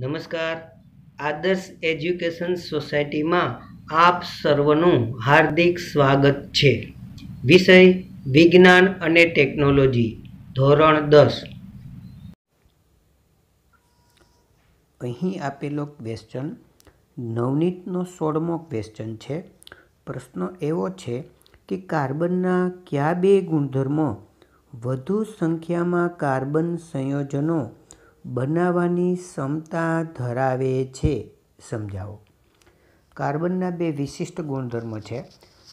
નમસ્કાર આદર્શ એજ્યુકેશન સોસાયટીમાં આપ સર્વનું હાર્દિક સ્વાગત છે વિષય વિજ્ઞાન અને ટેકનોલોજી ધોરણ દસ અહીં આપેલો ક્વેશ્ચન નવનીતનો સોળમો ક્વેશ્ચન છે પ્રશ્ન એવો છે કે કાર્બનના કયા બે ગુણધર્મો વધુ સંખ્યામાં કાર્બન સંયોજનો બનાવવાની ક્ષમતા ધરાવે છે સમજાવો કાર્બનના બે વિશિષ્ટ ગુણધર્મો છે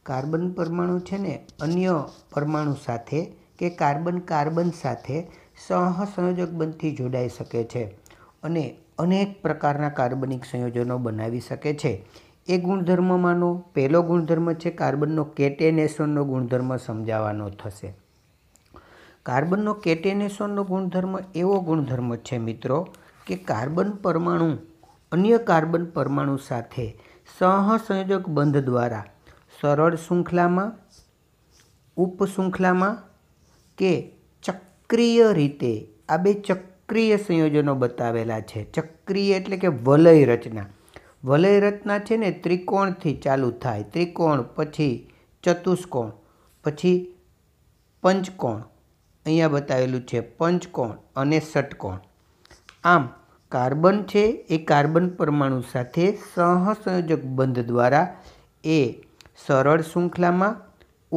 કાર્બન પરમાણુ છે ને અન્ય પરમાણુ સાથે કે કાર્બન કાર્બન સાથે સહસંયોજક બંધથી જોડાઈ શકે છે અને અનેક પ્રકારના કાર્બનિક સંયોજનો બનાવી શકે છે એ ગુણધર્મમાંનો પહેલો ગુણધર્મ છે કાર્બનનો કેટેનેશનનો ગુણધર્મ સમજાવવાનો થશે કાર્બનનો કેટેનેશનનો ગુણધર્મ એવો ગુણધર્મ છે મિત્રો કે કાર્બન પરમાણુ અન્ય કાર્બન પરમાણુ સાથે સહસંયોજક બંધ દ્વારા સરળ શૃંખલામાં ઉપશૃંખલામાં કે ચક્રીય રીતે આ બે ચક્રીય સંયોજનો બતાવેલા છે ચક્રીય એટલે કે વલય રચના વલય રચના છે ને ત્રિકોણથી ચાલુ થાય ત્રિકોણ પછી ચતુષ્કોણ પછી પંચકોણ અહીંયા બતાવેલું છે પંચકોણ અને ષટકોણ આમ કાર્બન છે એ કાર્બન પરમાણુ સાથે સહસંયોજક બંધ દ્વારા એ સરળ શૃંખલામાં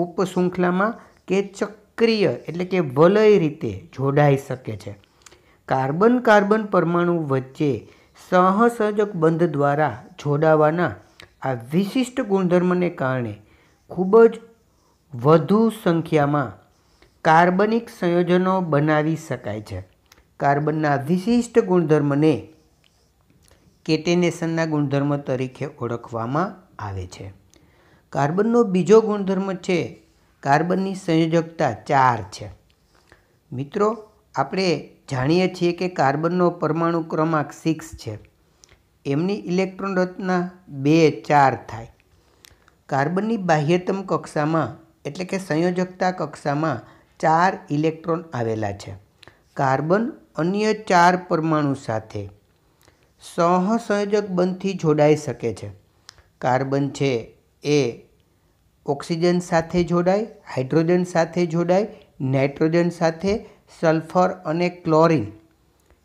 ઉપશૃંખલામાં કે ચક્રીય એટલે કે વલય રીતે જોડાઈ શકે છે કાર્બન કાર્બન પરમાણુ વચ્ચે સહસંયોજક બંધ દ્વારા જોડાવાના આ વિશિષ્ટ ગુણધર્મને કારણે ખૂબ જ વધુ સંખ્યામાં કાર્બનિક સંયોજનો બનાવી શકાય છે કાર્બનના વિશિષ્ટ ગુણધર્મને કેટેનેશનના ગુણધર્મ તરીકે ઓળખવામાં આવે છે કાર્બનનો બીજો ગુણધર્મ છે કાર્બનની સંયોજકતા ચાર છે મિત્રો આપણે જાણીએ છીએ કે કાર્બનનો પરમાણુ ક્રમાંક સિક્સ છે એમની ઇલેક્ટ્રોન રચના બે ચાર થાય કાર્બનની બાહ્યતમ કક્ષામાં એટલે કે સંયોજકતા કક્ષામાં ચાર ઇલેક્ટ્રોન આવેલા છે કાર્બન અન્ય ચાર પરમાણુ સાથે સહસંયોજક બંધથી જોડાઈ શકે છે કાર્બન છે એ ઓક્સિજન સાથે જોડાય હાઇડ્રોજન સાથે જોડાય નાઇટ્રોજન સાથે સલ્ફર અને ક્લોરિન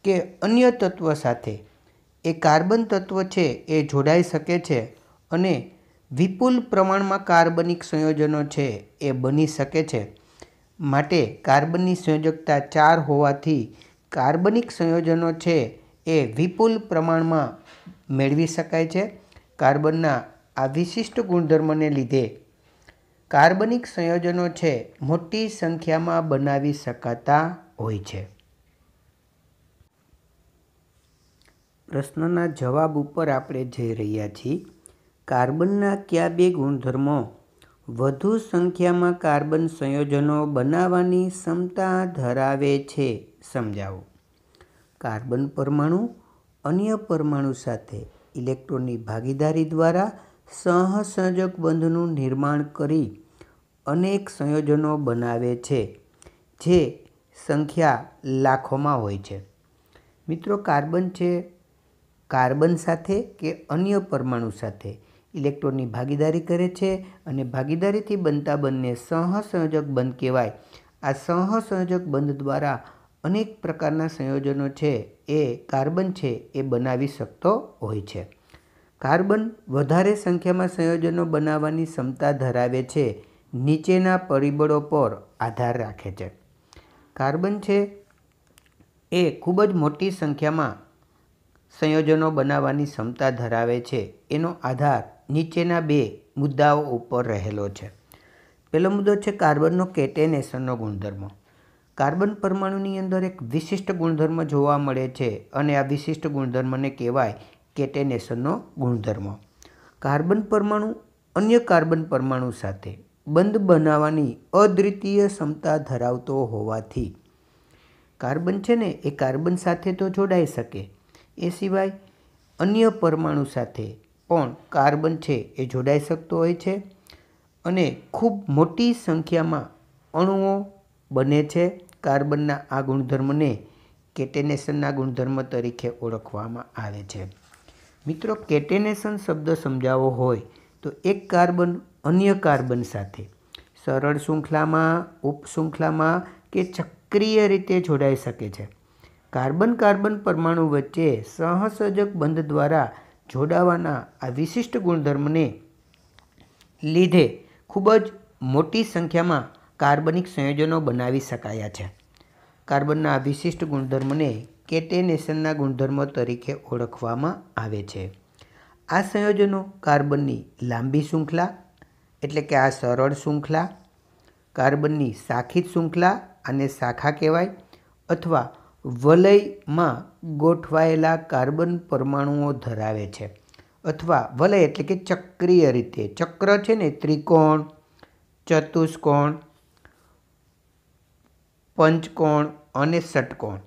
કે અન્ય તત્વ સાથે એ કાર્બન તત્વ છે એ જોડાઈ શકે છે અને વિપુલ પ્રમાણમાં કાર્બનિક સંયોજનો છે એ બની શકે છે માટે કાર્બનની સંયોજકતા ચાર હોવાથી કાર્બનિક સંયોજનો છે એ વિપુલ પ્રમાણમાં મેળવી શકાય છે કાર્બનના આ વિશિષ્ટ ગુણધર્મને લીધે કાર્બનિક સંયોજનો છે મોટી સંખ્યામાં બનાવી શકાતા હોય છે પ્રશ્નના જવાબ ઉપર આપણે જઈ રહ્યા છીએ કાર્બનના કયા બે ગુણધર્મો વધુ સંખ્યામાં કાર્બન સંયોજનો બનાવવાની ક્ષમતા ધરાવે છે સમજાવો કાર્બન પરમાણુ અન્ય પરમાણુ સાથે ઇલેક્ટ્રોનની ભાગીદારી દ્વારા સહસંજક બંધનું નિર્માણ કરી અનેક સંયોજનો બનાવે છે જે સંખ્યા લાખોમાં હોય છે મિત્રો કાર્બન છે કાર્બન સાથે કે અન્ય પરમાણુ સાથે ઇલેક્ટ્રોનની ભાગીદારી કરે છે અને ભાગીદારીથી બનતા બંને સહસંયોજક બંધ કહેવાય આ સહસંયોજક બંધ દ્વારા અનેક પ્રકારના સંયોજનો છે એ કાર્બન છે એ બનાવી શકતો હોય છે કાર્બન વધારે સંખ્યામાં સંયોજનો બનાવવાની ક્ષમતા ધરાવે છે નીચેના પરિબળો પર આધાર રાખે છે કાર્બન છે એ ખૂબ જ મોટી સંખ્યામાં સંયોજનો બનાવવાની ક્ષમતા ધરાવે છે એનો આધાર નીચેના બે મુદ્દાઓ ઉપર રહેલો છે પહેલો મુદ્દો છે કાર્બનનો કેટેનેશનનો ગુણધર્મ કાર્બન પરમાણુની અંદર એક વિશિષ્ટ ગુણધર્મ જોવા મળે છે અને આ વિશિષ્ટ ગુણધર્મને કહેવાય કેટેનેશનનો ગુણધર્મ કાર્બન પરમાણુ અન્ય કાર્બન પરમાણુ સાથે બંધ બનાવવાની અદ્વિતીય ક્ષમતા ધરાવતો હોવાથી કાર્બન છે ને એ કાર્બન સાથે તો જોડાઈ શકે એ સિવાય અન્ય પરમાણુ સાથે પણ કાર્બન છે એ જોડાઈ શકતો હોય છે અને ખૂબ મોટી સંખ્યામાં અણુઓ બને છે કાર્બનના આ ગુણધર્મને કેટેનેશનના ગુણધર્મ તરીકે ઓળખવામાં આવે છે મિત્રો કેટેનેશન શબ્દ સમજાવવો હોય તો એક કાર્બન અન્ય કાર્બન સાથે સરળ શૃંખલામાં ઉપશૃંખલામાં કે ચક્રીય રીતે જોડાઈ શકે છે કાર્બન કાર્બન પરમાણુ વચ્ચે સહસજક બંધ દ્વારા જોડાવાના આ વિશિષ્ટ ગુણધર્મને લીધે ખૂબ જ મોટી સંખ્યામાં કાર્બનિક સંયોજનો બનાવી શકાયા છે કાર્બનના આ વિશિષ્ટ ગુણધર્મને કેટેનેશનના ગુણધર્મો તરીકે ઓળખવામાં આવે છે આ સંયોજનો કાર્બનની લાંબી શૃંખલા એટલે કે આ સરળ શૃંખલા કાર્બનની શાખિત શૃંખલા અને શાખા કહેવાય અથવા વલયમાં ગોઠવાયેલા કાર્બન પરમાણુઓ ધરાવે છે અથવા વલય એટલે કે ચક્રીય રીતે ચક્ર છે ને ત્રિકોણ ચતુષ્કોણ પંચકોણ અને ષટકોણ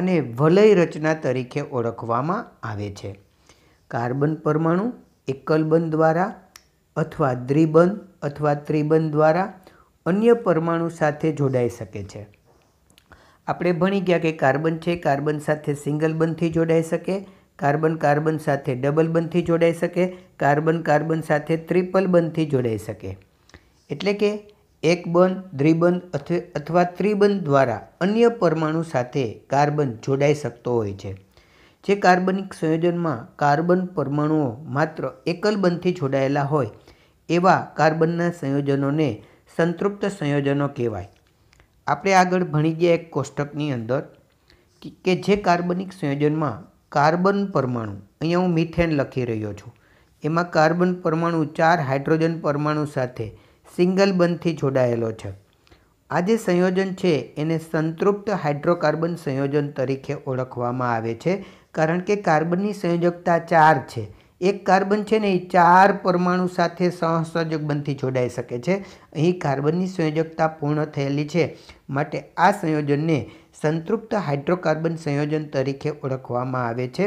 અને વલય રચના તરીકે ઓળખવામાં આવે છે કાર્બન પરમાણુ એકલબંધ દ્વારા અથવા દ્રિબંધ અથવા ત્રિબંધ દ્વારા અન્ય પરમાણુ સાથે જોડાઈ શકે છે આપણે ભણી ગયા કે કાર્બન છે કાર્બન સાથે સિંગલ બંધથી જોડાઈ શકે કાર્બન કાર્બન સાથે ડબલ બંધથી જોડાઈ શકે કાર્બન કાર્બન સાથે ત્રિપલ બંધથી જોડાઈ શકે એટલે કે એક બંધ દ્વિબંધ અથવા ત્રિબંધ દ્વારા અન્ય પરમાણુ સાથે કાર્બન જોડાઈ શકતો હોય છે જે કાર્બનિક સંયોજનમાં કાર્બન પરમાણુઓ માત્ર એકલ બંધથી જોડાયેલા હોય એવા કાર્બનના સંયોજનોને સંતૃપ્ત સંયોજનો કહેવાય આપણે આગળ ભણી ગયા એક કોષ્ટકની અંદર કે જે કાર્બનિક સંયોજનમાં કાર્બન પરમાણુ અહીંયા હું મિથેન લખી રહ્યો છું એમાં કાર્બન પરમાણુ ચાર હાઇડ્રોજન પરમાણુ સાથે સિંગલ બંધથી જોડાયેલો છે આ જે સંયોજન છે એને સંતૃપ્ત હાઇડ્રોકાર્બન સંયોજન તરીકે ઓળખવામાં આવે છે કારણ કે કાર્બનની સંયોજકતા ચાર છે એક કાર્બન છે ને એ ચાર પરમાણુ સાથે સહસંયોજક બંધથી જોડાઈ શકે છે અહીં કાર્બનની સંયોજકતા પૂર્ણ થયેલી છે માટે આ સંયોજનને સંતૃપ્ત હાઇડ્રોકાર્બન સંયોજન તરીકે ઓળખવામાં આવે છે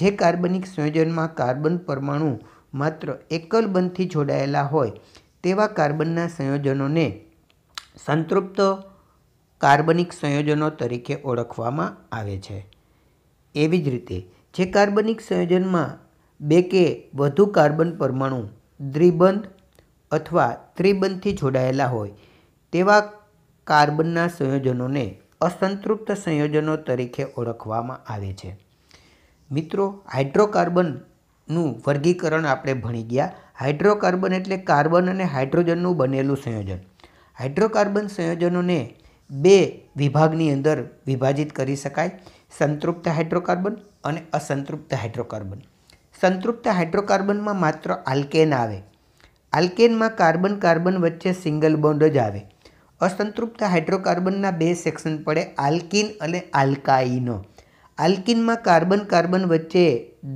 જે કાર્બનિક સંયોજનમાં કાર્બન પરમાણુ માત્ર એકલ બંધથી જોડાયેલા હોય તેવા કાર્બનના સંયોજનોને સંતૃપ્ત કાર્બનિક સંયોજનો તરીકે ઓળખવામાં આવે છે એવી જ રીતે જે કાર્બનિક સંયોજનમાં બે કે વધુ કાર્બન પરમાણુ દ્વિબંધ અથવા ત્રિબંધથી જોડાયેલા હોય તેવા કાર્બનના સંયોજનોને અસંતૃપ્ત સંયોજનો તરીકે ઓળખવામાં આવે છે મિત્રો હાઇડ્રોકાર્બનનું વર્ગીકરણ આપણે ભણી ગયા હાઇડ્રોકાર્બન એટલે કાર્બન અને હાઇડ્રોજનનું બનેલું સંયોજન હાઇડ્રોકાર્બન સંયોજનોને બે વિભાગની અંદર વિભાજિત કરી શકાય સંતૃપ્ત હાઇડ્રોકાર્બન અને અસંતૃપ્ત હાઇડ્રોકાર્બન સંતૃપ્ત હાઇડ્રોકાર્બનમાં માત્ર આલ્કેન આવે આલ્કેનમાં કાર્બન કાર્બન વચ્ચે સિંગલ બોન્ડ જ આવે અસંતૃપ્ત હાઇડ્રોકાર્બનના બે સેક્શન પડે આલ્કિન અને આલ્કાઇનો આલ્કિનમાં કાર્બન કાર્બન વચ્ચે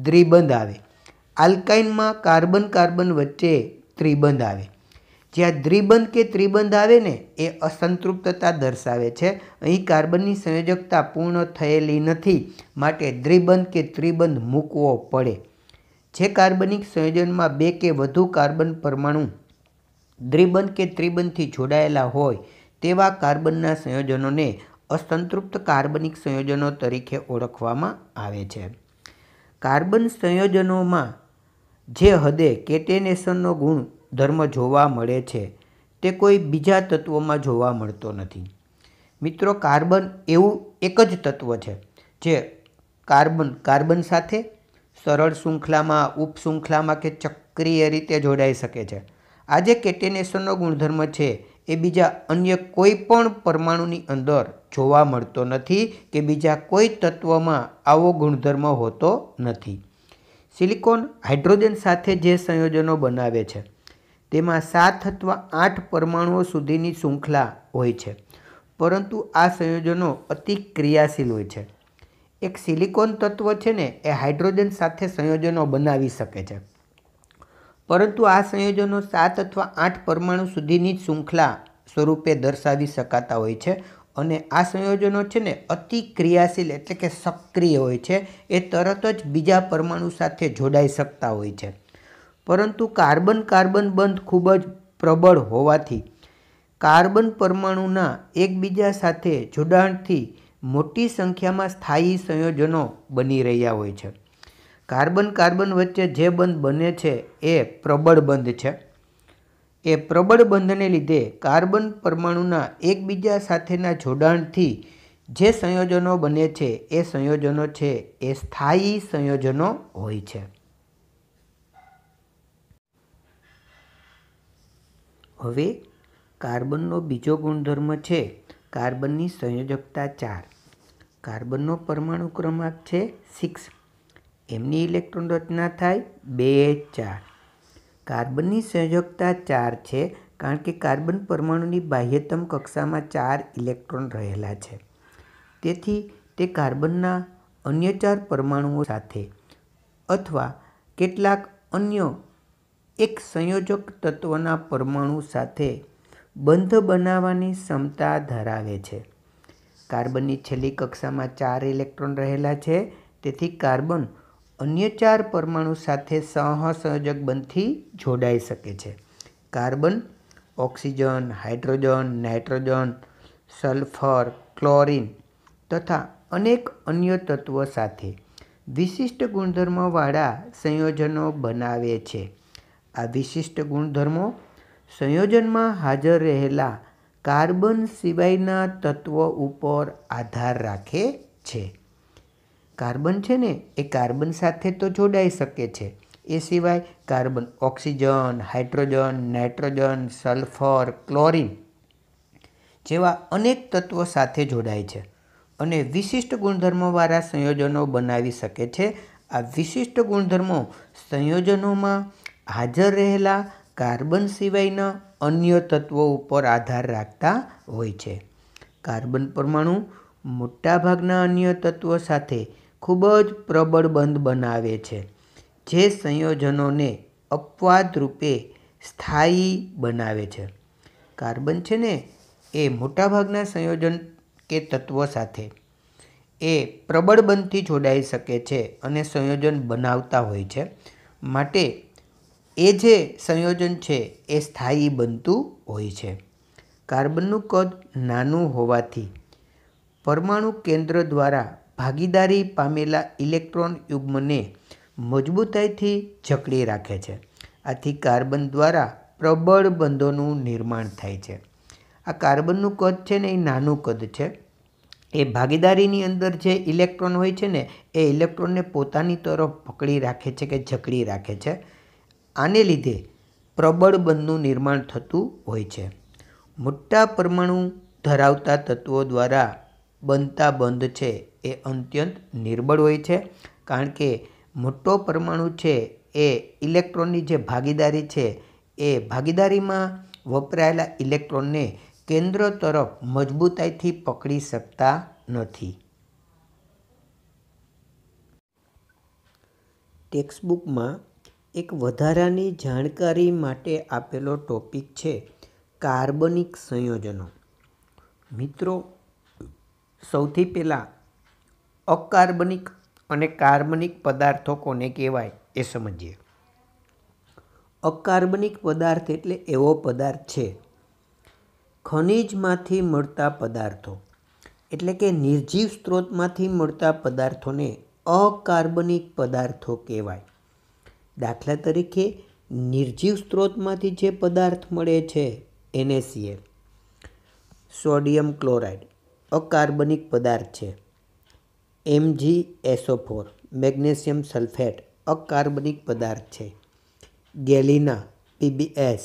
દ્રિબંધ આવે આલ્કાઇનમાં કાર્બન કાર્બન વચ્ચે ત્રિબંધ આવે જ્યાં દ્રિબંધ કે ત્રિબંધ આવે ને એ અસંતૃપ્તતા દર્શાવે છે અહીં કાર્બનની સંયોજકતા પૂર્ણ થયેલી નથી માટે દ્રિબંધ કે ત્રિબંધ મૂકવો પડે જે કાર્બનિક સંયોજનમાં બે કે વધુ કાર્બન પરમાણુ દ્વિબંધ કે ત્રિબંધથી જોડાયેલા હોય તેવા કાર્બનના સંયોજનોને અસંતૃપ્ત કાર્બનિક સંયોજનો તરીકે ઓળખવામાં આવે છે કાર્બન સંયોજનોમાં જે હદે કેટેનેશનનો ગુણધર્મ જોવા મળે છે તે કોઈ બીજા તત્વોમાં જોવા મળતો નથી મિત્રો કાર્બન એવું એક જ તત્વ છે જે કાર્બન કાર્બન સાથે સરળ શૃંખલામાં ઉપશૃંખલામાં કે ચક્રીય રીતે જોડાઈ શકે છે આ જે કેટેનેશનનો ગુણધર્મ છે એ બીજા અન્ય કોઈ પણ પરમાણુની અંદર જોવા મળતો નથી કે બીજા કોઈ તત્વમાં આવો ગુણધર્મ હોતો નથી સિલિકોન હાઇડ્રોજન સાથે જે સંયોજનો બનાવે છે તેમાં સાત અથવા આઠ પરમાણુઓ સુધીની શૃંખલા હોય છે પરંતુ આ સંયોજનો અતિ ક્રિયાશીલ હોય છે એક સિલિકોન તત્વ છે ને એ હાઇડ્રોજન સાથે સંયોજનો બનાવી શકે છે પરંતુ આ સંયોજનો સાત અથવા આઠ પરમાણુ સુધીની જ શૃંખલા સ્વરૂપે દર્શાવી શકાતા હોય છે અને આ સંયોજનો છે ને અતિ ક્રિયાશીલ એટલે કે સક્રિય હોય છે એ તરત જ બીજા પરમાણુ સાથે જોડાઈ શકતા હોય છે પરંતુ કાર્બન કાર્બન બંધ ખૂબ જ પ્રબળ હોવાથી કાર્બન પરમાણુના એકબીજા સાથે જોડાણથી મોટી સંખ્યામાં સ્થાયી સંયોજનો બની રહ્યા હોય છે કાર્બન કાર્બન વચ્ચે જે બંધ બને છે એ પ્રબળ બંધ છે એ પ્રબળ બંધને લીધે કાર્બન પરમાણુના એકબીજા સાથેના જોડાણથી જે સંયોજનો બને છે એ સંયોજનો છે એ સ્થાયી સંયોજનો હોય છે હવે કાર્બનનો બીજો ગુણધર્મ છે કાર્બનની સંયોજકતા ચાર કાર્બનનો પરમાણુ ક્રમાંક છે સિક્સ એમની ઇલેક્ટ્રોન રચના થાય બે ચાર કાર્બનની સંયોજકતા ચાર છે કારણ કે કાર્બન પરમાણુની બાહ્યતમ કક્ષામાં ચાર ઇલેક્ટ્રોન રહેલા છે તેથી તે કાર્બનના અન્ય ચાર પરમાણુઓ સાથે અથવા કેટલાક અન્ય એક સંયોજક તત્વના પરમાણુ સાથે બંધ બનાવવાની ક્ષમતા ધરાવે છે કાર્બનની છેલ્લી કક્ષામાં ચાર ઇલેક્ટ્રોન રહેલા છે તેથી કાર્બન અન્ય ચાર પરમાણુ સાથે સહસંયોજક બંધથી જોડાઈ શકે છે carbon oxygen hydrogen nitrogen sulphur chlorine તથા અનેક અન્ય તત્વો સાથે વિશિષ્ટ ગુણધર્મોવાળા સંયોજનો બનાવે છે આ વિશિષ્ટ ગુણધર્મો સંયોજનમાં હાજર રહેલા કાર્બન સિવાયના તત્વો ઉપર આધાર રાખે છે કાર્બન છે ને એ કાર્બન સાથે તો જોડાઈ શકે છે એ સિવાય carbon oxygen hydrogen nitrogen sulphur chlorine જેવા અનેક તત્વો સાથે જોડાય છે અને વિશિષ્ટ ગુણધર્મોવાળા સંયોજનો બનાવી શકે છે આ વિશિષ્ટ ગુણધર્મો સંયોજનોમાં હાજર રહેલા કાર્બન સિવાયના અન્ય તત્વો ઉપર આધાર રાખતા હોય છે કાર્બન પરમાણુ મોટાભાગના અન્ય તત્વો સાથે ખૂબ જ પ્રબળ બંધ બનાવે છે જે સંયોજનોને અપવાદરૂપે સ્થાયી બનાવે છે કાર્બન છે ને એ મોટાભાગના સંયોજન કે તત્વો સાથે એ પ્રબળ બંધથી જોડાઈ શકે છે અને સંયોજન બનાવતા હોય છે માટે એ જે સંયોજન છે એ સ્થાયી બનતું હોય છે કાર્બનનું કદ નાનું હોવાથી પરમાણુ કેન્દ્ર દ્વારા ભાગીદારી પામેલા ઇલેક્ટ્રોન યુગ્મને મજબૂતાઈથી જકડી રાખે છે આથી કાર્બન દ્વારા પ્રબળ બંધોનું નિર્માણ થાય છે આ કાર્બનનું કદ છે ને એ નાનું કદ છે એ ભાગીદારીની અંદર જે ઇલેક્ટ્રોન હોય છે ને એ ઇલેક્ટ્રોનને પોતાની તરફ પકડી રાખે છે કે જકડી રાખે છે આને લીધે પ્રબળ બંધનું નિર્માણ થતું હોય છે મોટા પરમાણુ ધરાવતા તત્વો દ્વારા બનતા બંધ છે એ અત્યંત નિર્બળ હોય છે કારણ કે મોટો પરમાણુ છે એ ઇલેક્ટ્રોનની જે ભાગીદારી છે એ ભાગીદારીમાં વપરાયેલા ઇલેક્ટ્રોનને કેન્દ્ર તરફ મજબૂતાઈથી પકડી શકતા નથી ટેક્સ્ટબુકમાં એક વધારાની જાણકારી માટે આપેલો ટોપિક છે કાર્બનિક સંયોજનો મિત્રો સૌથી પહેલાં અકાર્બનિક અને કાર્બનિક પદાર્થો કોને કહેવાય એ સમજીએ અકાર્બનિક પદાર્થ એટલે એવો પદાર્થ છે ખનિજમાંથી મળતા પદાર્થો એટલે કે નિર્જીવ સ્ત્રોતમાંથી મળતા પદાર્થોને અકાર્બનિક પદાર્થો કહેવાય દાખલા તરીકે નિર્જીવ સ્ત્રોતમાંથી જે પદાર્થ મળે છે એનએસીએલ સોડિયમ ક્લોરાઇડ અકાર્બનિક પદાર્થ છે M G S O four magnesium sulphate અકાર્બનિક પદાર્થ છે ગેલિના પીબીએસ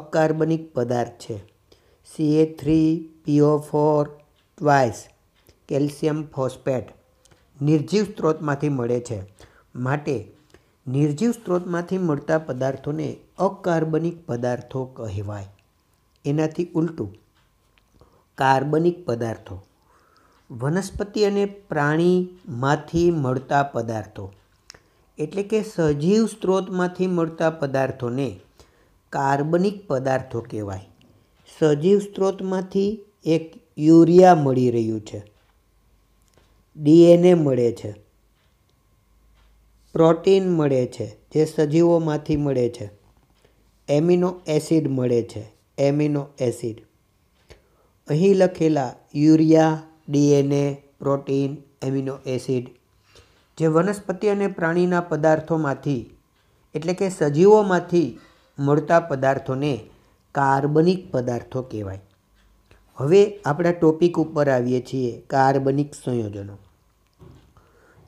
અકાર્બનિક પદાર્થ છે C A three P O four twice calcium phosphate નિર્જીવ સ્ત્રોતમાંથી મળે છે માટે નિર્જીવ સ્ત્રોતમાંથી મળતા પદાર્થોને અકાર્બનિક પદાર્થો કહેવાય એનાથી ઉલટું કાર્બનિક પદાર્થો વનસ્પતિ અને પ્રાણીમાંથી મળતા પદાર્થો એટલે કે સજીવ સ્ત્રોતમાંથી મળતા પદાર્થોને કાર્બનિક પદાર્થો કહેવાય સજીવ સ્ત્રોતમાંથી એક યુરિયા મળી રહ્યું છે ડીએનએ મળે છે પ્રોટીન મળે છે જે સજીવોમાંથી મળે છે એમિનો એસિડ મળે છે એમિનો એસિડ અહીં લખેલા urea DNA protein amino acid જે વનસ્પતિ અને પ્રાણીના પદાર્થોમાંથી એટલે કે સજીવોમાંથી મળતા પદાર્થોને કાર્બનિક પદાર્થો કહેવાય હવે આપણા ટોપિક ઉપર આવીએ છીએ કાર્બનિક સંયોજનો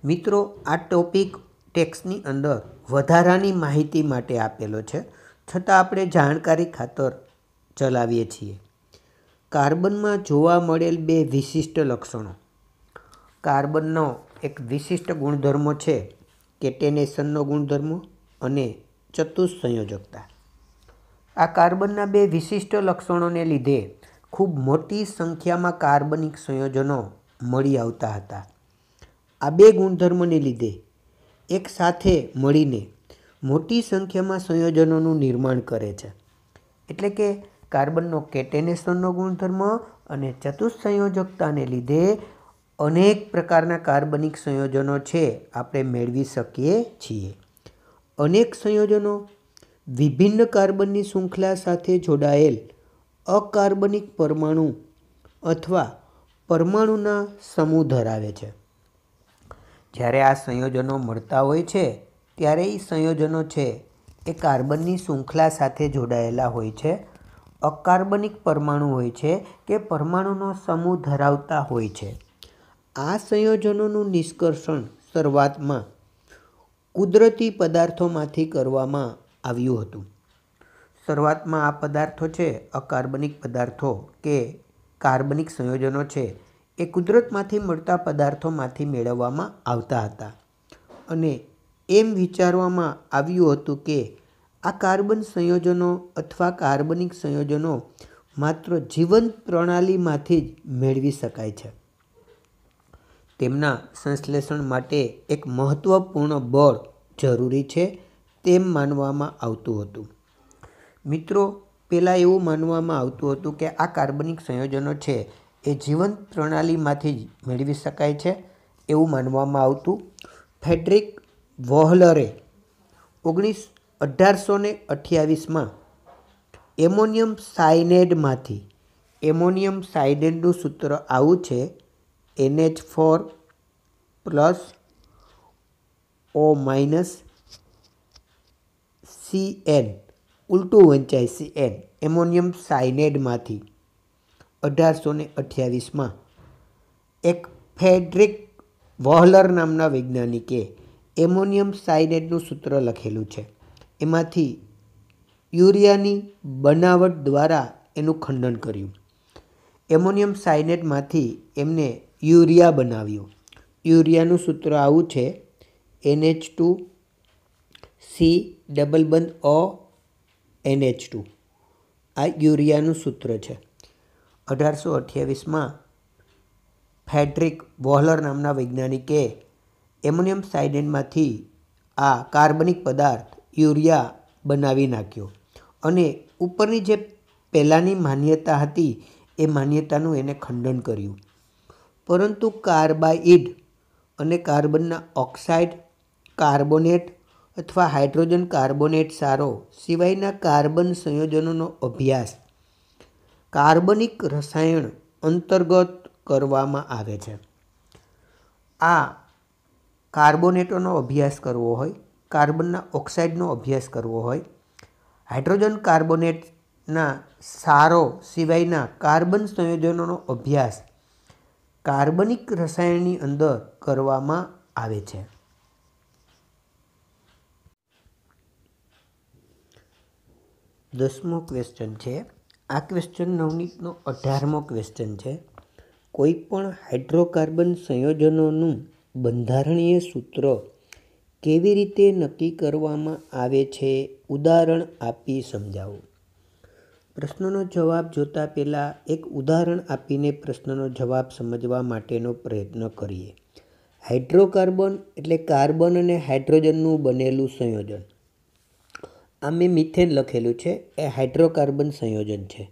મિત્રો આ ટોપિક ટેક્સની અંદર વધારાની માહિતી માટે આપેલો છે છતાં આપણે જાણકારી ખાતર ચલાવીએ છીએ કાર્બનમાં જોવા મળેલ બે વિશિષ્ટ લક્ષણો કાર્બનનો એક વિશિષ્ટ ગુણધર્મ છે કેટેનેશનનો ગુણધર્મ અને સંયોજકતા આ કાર્બનના બે વિશિષ્ટ લક્ષણોને લીધે ખૂબ મોટી સંખ્યામાં કાર્બનિક સંયોજનો મળી આવતા હતા આ બે ગુણધર્મને લીધે એકસાથે મળીને મોટી સંખ્યામાં સંયોજનોનું નિર્માણ કરે છે એટલે કે કાર્બનનો કેટેનેશનનો ગુણધર્મ અને ચતુઃ લીધે અનેક પ્રકારના કાર્બનિક સંયોજનો છે આપણે મેળવી શકીએ છીએ અનેક સંયોજનો વિભિન્ન કાર્બનની શૃંખલા સાથે જોડાયેલ અકાર્બનિક પરમાણુ અથવા પરમાણુના સમૂહ ધરાવે છે જ્યારે આ સંયોજનો મળતા હોય છે ત્યારે એ સંયોજનો છે એ કાર્બનની શૃંખલા સાથે જોડાયેલા હોય છે અકાર્બનિક પરમાણુ હોય છે કે પરમાણુનો સમૂહ ધરાવતા હોય છે આ સંયોજનોનું નિષ્કર્ષણ શરૂઆતમાં કુદરતી પદાર્થોમાંથી કરવામાં આવ્યું હતું શરૂઆતમાં આ પદાર્થો છે અકાર્બનિક પદાર્થો કે કાર્બનિક સંયોજનો છે એ કુદરતમાંથી મળતા પદાર્થોમાંથી મેળવવામાં આવતા હતા અને એમ વિચારવામાં આવ્યું હતું કે આ કાર્બન સંયોજનો અથવા કાર્બનિક સંયોજનો માત્ર જીવંત પ્રણાલીમાંથી જ મેળવી શકાય છે તેમના સંશ્લેષણ માટે એક મહત્ત્વપૂર્ણ બળ જરૂરી છે તેમ માનવામાં આવતું હતું મિત્રો પહેલાં એવું માનવામાં આવતું હતું કે આ કાર્બનિક સંયોજનો છે એ જીવંત પ્રણાલીમાંથી જ મેળવી શકાય છે એવું માનવામાં આવતું ફેડરિક વોહલરે ઓગણીસ અઢારસો ને અઠ્યાવીસમાં એમોનિયમ સાયનેડમાંથી એમોનિયમ સાયનેડનું સૂત્ર આવું છે N H four plus O minus C N ઉલટું વંચાય સી એન એમોનિયમ સાયનેડમાંથી અઢારસો ને અઠ્યાવીસમાં એક ફેડરિક વોહલર નામના વૈજ્ઞાનિકે એમોનિયમ સાયનેટનું સૂત્ર લખેલું છે એમાંથી યુરિયાની બનાવટ દ્વારા એનું ખંડન કર્યું એમોનિયમ સાયનેટમાંથી એમને યુરિયા બનાવ્યું યુરિયાનું સૂત્ર આવું છે એનએચ ટુ સી ડબલ બંધ ઓ એનએચ ટુ આ યુરિયાનું સૂત્ર છે અઢારસો અઠ્યાવીસમાં ફેડ્રિક વોહલર નામના વૈજ્ઞાનિકે એમોનિયમ સાયડેનમાંથી આ કાર્બનિક પદાર્થ યુરિયા બનાવી નાખ્યો અને ઉપરની જે પહેલાંની માન્યતા હતી એ માન્યતાનું એને ખંડન કર્યું પરંતુ કાર્બાઇડ અને કાર્બનના ઓક્સાઇડ કાર્બોનેટ અથવા હાઇડ્રોજન કાર્બોનેટ સારો સિવાયના કાર્બન સંયોજનોનો અભ્યાસ કાર્બનિક રસાયણ અંતર્ગત કરવામાં આવે છે આ કાર્બોનેટોનો અભ્યાસ કરવો હોય કાર્બનના ઓક્સાઇડનો અભ્યાસ કરવો હોય હાઇડ્રોજન કાર્બોનેટના સારો સિવાયના કાર્બન સંયોજનોનો અભ્યાસ કાર્બનિક રસાયણની અંદર કરવામાં આવે છે દસમો ક્વેશ્ચન છે આ ક્વેશ્ચન નવનીતનો અઢારમો ક્વેશ્ચન છે કોઈપણ હાઇડ્રોકાર્બન સંયોજનોનું બંધારણીય સૂત્ર કેવી રીતે નક્કી કરવામાં આવે છે ઉદાહરણ આપી સમજાવો પ્રશ્નનો જવાબ જોતાં પહેલાં એક ઉદાહરણ આપીને પ્રશ્નનો જવાબ સમજવા માટેનો પ્રયત્ન કરીએ હાઇડ્રોકાર્બન એટલે કાર્બન અને હાઇડ્રોજનનું બનેલું સંયોજન આ મેં મિથેન લખેલું છે એ હાઇડ્રોકાર્બન સંયોજન છે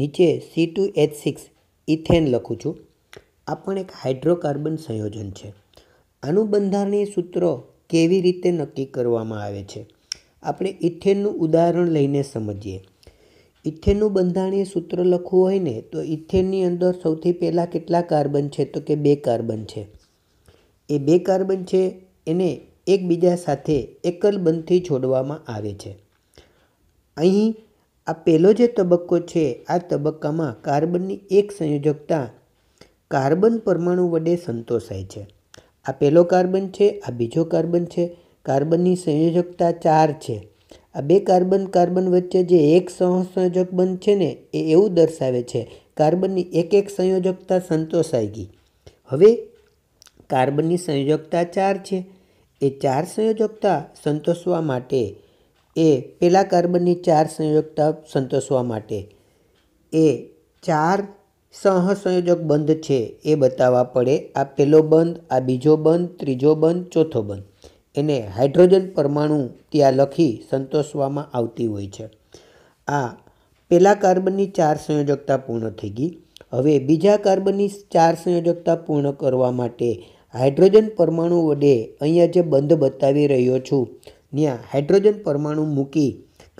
નીચે C two H six ethane લખું છું આ પણ એક હાઇડ્રોકાર્બન સંયોજન છે આનું બંધારણીય સૂત્રો કેવી રીતે નક્કી કરવામાં આવે છે આપણે ઇથેનનું ઉદાહરણ લઈને સમજીએ ઇથેનનું બંધારણીય સૂત્ર લખવું હોય ને તો ઇથેનની અંદર સૌથી પહેલાં કેટલા કાર્બન છે તો કે બે કાર્બન છે એ બે કાર્બન છે એને એકબીજા સાથે એકલબંધથી છોડવામાં આવે છે અહીં આ પહેલો જે તબક્કો છે આ તબક્કામાં કાર્બનની એક સંયોજકતા કાર્બન પરમાણુ વડે સંતોષાય છે આ પહેલો કાર્બન છે આ બીજો કાર્બન છે કાર્બનની સંયોજકતા ચાર છે આ બે કાર્બન કાર્બન વચ્ચે જે એક સહસંયોજક બંધ છે ને એ એવું દર્શાવે છે કાર્બનની એક એક સંયોજકતા સંતોષાઈ ગઈ હવે કાર્બનની સંયોજકતા ચાર છે એ ચાર સંયોજકતા સંતોષવા માટે એ પેલા કાર્બનની ચાર સંયોજકતા સંતોષવા માટે એ ચાર સહસંયોજક બંધ છે એ બતાવવા પડે આ પેલો બંધ આ બીજો બંધ ત્રીજો બંધ ચોથો બંધ એને હાઇડ્રોજન પરમાણુ ત્યાં લખી સંતોષવામાં આવતી હોય છે આ પેલા કાર્બનની ચાર સંયોજકતા પૂર્ણ થઈ ગઈ હવે બીજા કાર્બનની ચાર સંયોજકતા પૂર્ણ કરવા માટે હાઇડ્રોજન પરમાણુ વડે અહીંયા જે બંધ બતાવી રહ્યો છું ત્યાં હાઇડ્રોજન પરમાણુ મૂકી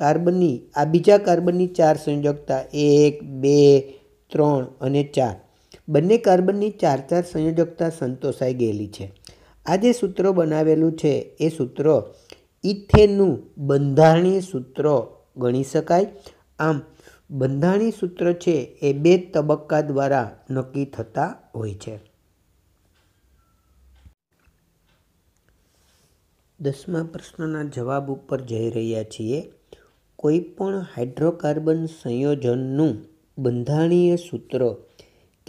કાર્બનની આ બીજા કાર્બનની ચાર સંયોજકતા એક બે ત્રણ અને ચાર બંને કાર્બનની ચાર ચાર સંયોજકતા સંતોષાઈ ગયેલી છે આ જે સૂત્ર બનાવેલું છે એ સૂત્ર ઇથેનનું બંધારણીય સૂત્ર ગણી શકાય આમ બંધારણી સૂત્ર છે એ બે તબક્કા દ્વારા નક્કી થતા હોય છે દસમા પ્રશ્નના જવાબ ઉપર જઈ રહ્યા છીએ કોઈ પણ હાઇડ્રોકાર્બન સંયોજનનું બંધારણીય સૂત્ર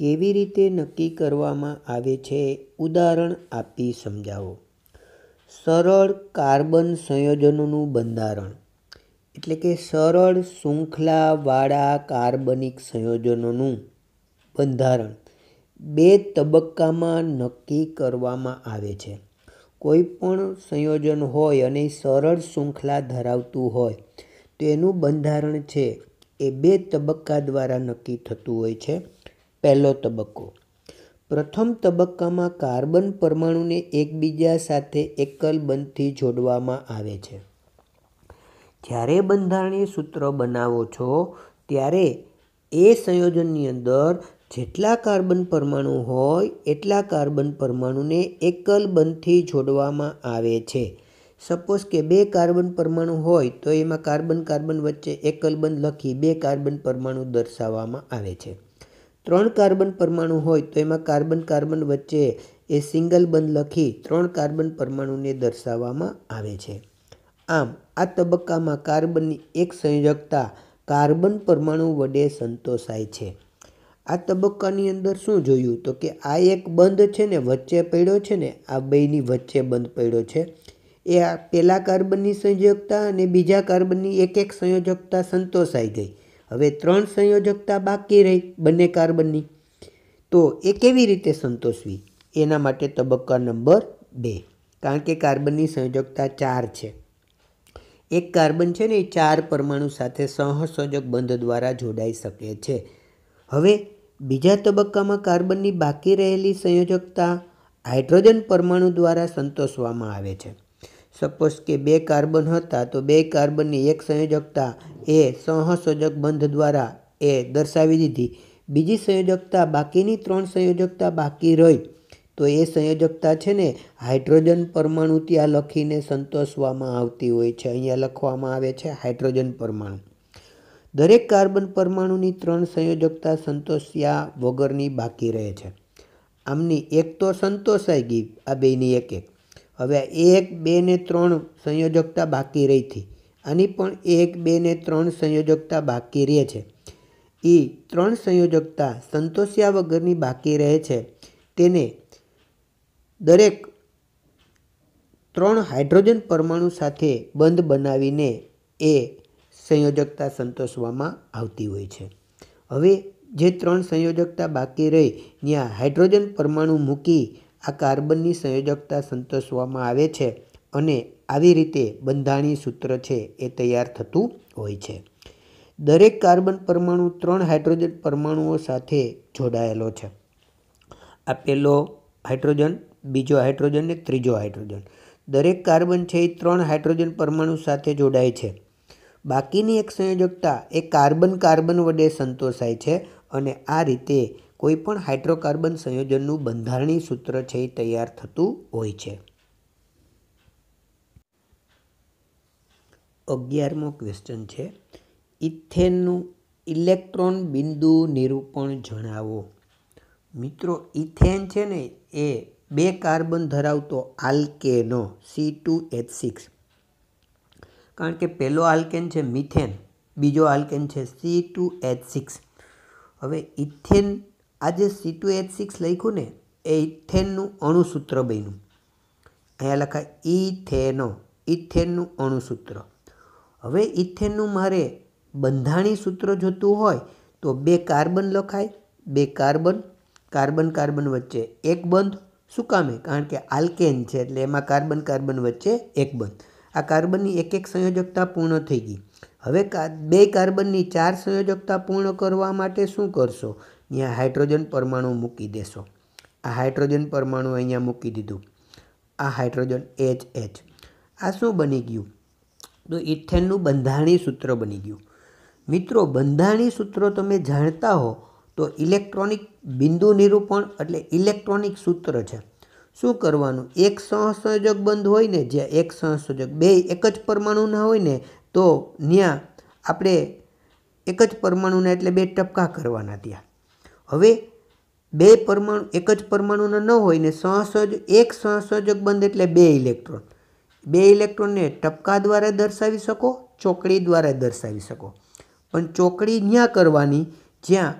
કેવી રીતે નક્કી કરવામાં આવે છે ઉદાહરણ આપી સમજાવો સરળ કાર્બન સંયોજનોનું બંધારણ એટલે કે સરળ શૃંખલાવાળા કાર્બનિક સંયોજનોનું બંધારણ બે તબક્કામાં નક્કી કરવામાં આવે છે કોઈ પણ સંયોજન હોય અને સરળ શૃંખલા ધરાવતું હોય તેનું બંધારણ છે એ બે તબક્કા દ્વારા નક્કી થતું હોય છે પહેલો તબક્કો પ્રથમ તબક્કામાં કાર્બન પરમાણુને એકબીજા સાથે એકલ બંધથી જોડવામાં આવે છે જ્યારે બંધારણીય સૂત્ર બનાવો છો ત્યારે એ સંયોજનની અંદર જેટલા કાર્બન પરમાણુ હોય એટલા કાર્બન પરમાણુને એકલ બંધથી જોડવામાં આવે છે સપોઝ કે બે કાર્બન પરમાણુ હોય તો એમાં કાર્બન કાર્બન વચ્ચે એકલ બંધ લખી બે કાર્બન પરમાણુ દર્શાવવામાં આવે છે ત્રણ કાર્બન પરમાણુ હોય તો એમાં કાર્બન કાર્બન વચ્ચે એ સિંગલ બંધ લખી ત્રણ કાર્બન પરમાણુને દર્શાવવામાં આવે છે આમ આ તબક્કામાં કાર્બનની એક સંયોજકતા કાર્બન પરમાણુ વડે સંતોષાય છે આ તબક્કાની અંદર શું જોયું તો કે આ એક બંધ છે ને વચ્ચે પડ્યો છે ને આ બેની વચ્ચે બંધ પડ્યો છે એ આ પહેલા કાર્બનની સંયોજકતા અને બીજા કાર્બનની એક એક સંયોજકતા સંતોષાઈ ગઈ હવે ત્રણ સંયોજકતા બાકી રહી બંને કાર્બનની તો એ કેવી રીતે સંતોષવી એના માટે તબક્કા નંબર બે કારણ કે કાર્બનની સંયોજકતા ચાર છે એક કાર્બન છે ને એ ચાર પરમાણુ સાથે સહસંયોજક બંધ દ્વારા જોડાઈ શકે છે હવે બીજા તબક્કામાં કાર્બનની બાકી રહેલી સંયોજકતા હાઇડ્રોજન પરમાણુ દ્વારા સંતોષવામાં આવે છે સપોઝ કે બે કાર્બન હતા તો બે કાર્બનની એક સંયોજકતા એ સહસંયોજક બંધ દ્વારા એ દર્શાવી દીધી બીજી સંયોજકતા બાકીની ત્રણ સંયોજકતા બાકી રહી તો એ સંયોજકતા છે ને હાઇડ્રોજન પરમાણુ ત્યાં લખીને સંતોષવામાં આવતી હોય છે અહીંયા લખવામાં આવે છે હાઇડ્રોજન પરમાણુ દરેક કાર્બન પરમાણુની ત્રણ સંયોજકતા સંતોષ્યા વગરની બાકી રહે છે આમની એક તો સંતોષાઈ ગઈ આ બેની એક એક હવે એક બે ને ત્રણ સંયોજકતા બાકી રહી હતી આની પણ એક બે ને ત્રણ સંયોજકતા બાકી રહે છે એ ત્રણ સંયોજકતા સંતોષ્યા વગરની બાકી રહે છે તેને દરેક ત્રણ હાઇડ્રોજન પરમાણુ સાથે બંધ બનાવીને એ સંયોજકતા સંતોષવામાં આવતી હોય છે હવે જે ત્રણ સંયોજકતા બાકી રહી ત્યાં હાઇડ્રોજન પરમાણુ મૂકી આ કાર્બનની સંયોજકતા સંતોષવામાં આવે છે અને આવી રીતે બંધાણી સૂત્ર છે એ તૈયાર થતું હોય છે દરેક કાર્બન પરમાણુ ત્રણ હાઇડ્રોજન પરમાણુઓ સાથે જોડાયેલો છે આ પહેલો હાઇડ્રોજન બીજો હાઇડ્રોજન ને ત્રીજો હાઇડ્રોજન દરેક કાર્બન છે એ ત્રણ હાઇડ્રોજન પરમાણુ સાથે જોડાય છે બાકીની એક સંયોજકતા એ કાર્બન કાર્બન વડે સંતોષાય છે અને આ રીતે કોઈપણ હાઇડ્રોકાર્બન સંયોજનનું બંધારણી સૂત્ર છે એ તૈયાર થતું હોય છે અગિયારમો ક્વેશ્ચન છે ઇથેનનું ઇલેક્ટ્રોન બિંદુ નિરૂપણ જણાવો મિત્રો ઇથેન છે ને એ બે કાર્બન ધરાવતો આલ્કેનો સી ટુ એચ સિક્સ કારણ કે પહેલો આલ્કેન છે મિથેન બીજો આલ્કેન છે સી ટુ એચ સિક્સ હવે ઇથેન આ જે સી ટુ એચ સિક્સ લખ્યું ને એ ઇથેનનું અણુસૂત્ર બન્યું અહીંયા લખાય ઇથેનો ઇથેનનું અણુસૂત્ર હવે ઇથેનનું મારે બંધાણી સૂત્ર જોતું હોય તો બે કાર્બન લખાય બે કાર્બન કાર્બન કાર્બન વચ્ચે એક બંધ શું કામે કારણ કે આલ્કેન છે એટલે એમાં કાર્બન કાર્બન વચ્ચે એક બંધ આ કાર્બનની એક એક સંયોજકતા પૂર્ણ થઈ ગઈ હવે બે કાર્બનની ચાર સંયોજકતા પૂર્ણ કરવા માટે શું કરશો અહીંયા હાઇડ્રોજન પરમાણુ મૂકી દેશો આ હાઇડ્રોજન પરમાણુ અહીંયા મૂકી દીધું આ હાઇડ્રોજન એચ એચ આ શું બની ગયું તો ઇથેનનું બંધારણી સૂત્ર બની ગયું મિત્રો બંધારણી સૂત્રો તમે જાણતા હો તો ઇલેક્ટ્રોનિક બિંદુ નિરૂપણ એટલે ઇલેક્ટ્રોનિક સૂત્ર છે શું કરવાનું એક સહસંયોજક બંધ હોય ને જ્યાં એક સહસંયોજક બે એક જ પરમાણુના હોય ને તો ત્યાં આપણે એક જ પરમાણુના એટલે બે ટપકા કરવાના ત્યાં હવે બે પરમાણુ એક જ પરમાણુના ન હોય ને સહસંયોજ એક સહસંયોજક બંધ એટલે બે ઇલેક્ટ્રોન બે ઇલેક્ટ્રોનને ટપકા દ્વારા દર્શાવી શકો ચોકડી દ્વારા દર્શાવી શકો પણ ચોકડી ત્યાં કરવાની જ્યાં